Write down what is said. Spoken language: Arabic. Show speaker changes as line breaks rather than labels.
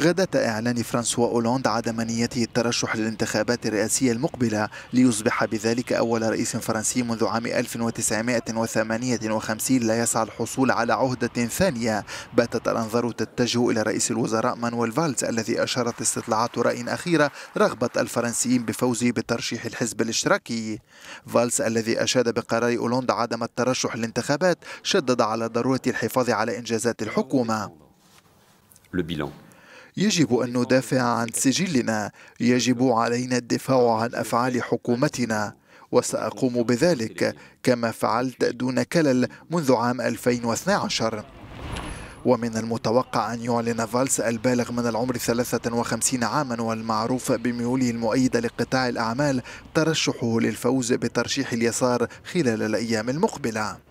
غدا إعلان فرانسوا أولوند عدم نيته الترشح للانتخابات الرئاسية المقبلة ليصبح بذلك أول رئيس فرنسي منذ عام 1958 لا يسعى الحصول على عهدة ثانية باتت الأنظار تتجه إلى رئيس الوزراء مانويل فالز الذي أشارت استطلاعات رأي أخيرة رغبة الفرنسيين بفوزه بترشيح الحزب الاشتراكي فالز الذي أشاد بقرار أولوند عدم الترشح للانتخابات شدد على ضرورة الحفاظ على إنجازات الحكومة le bilan. يجب أن ندافع عن سجلنا يجب علينا الدفاع عن أفعال حكومتنا وسأقوم بذلك كما فعلت دون كلل منذ عام 2012 ومن المتوقع أن يعلن فالس البالغ من العمر 53 عاما والمعروف بميوله المؤيدة لقطاع الأعمال ترشحه للفوز بترشيح اليسار خلال الأيام المقبلة